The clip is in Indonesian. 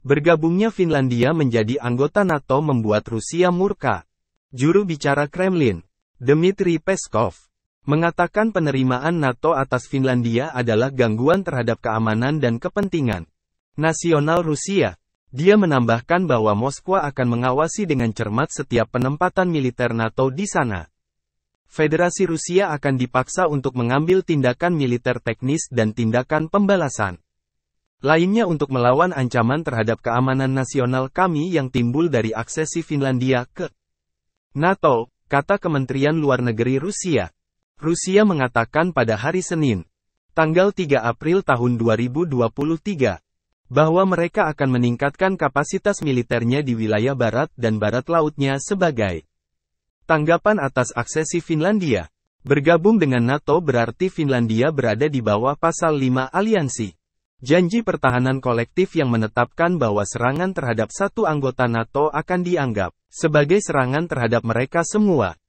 Bergabungnya Finlandia menjadi anggota NATO membuat Rusia murka. Juru bicara Kremlin, Dmitry Peskov, mengatakan penerimaan NATO atas Finlandia adalah gangguan terhadap keamanan dan kepentingan nasional Rusia. Dia menambahkan bahwa Moskwa akan mengawasi dengan cermat setiap penempatan militer NATO di sana. Federasi Rusia akan dipaksa untuk mengambil tindakan militer teknis dan tindakan pembalasan. Lainnya untuk melawan ancaman terhadap keamanan nasional kami yang timbul dari aksesi Finlandia ke NATO, kata Kementerian Luar Negeri Rusia. Rusia mengatakan pada hari Senin, tanggal 3 April tahun 2023, bahwa mereka akan meningkatkan kapasitas militernya di wilayah barat dan barat lautnya sebagai tanggapan atas aksesi Finlandia. Bergabung dengan NATO berarti Finlandia berada di bawah pasal 5 aliansi. Janji pertahanan kolektif yang menetapkan bahwa serangan terhadap satu anggota NATO akan dianggap sebagai serangan terhadap mereka semua,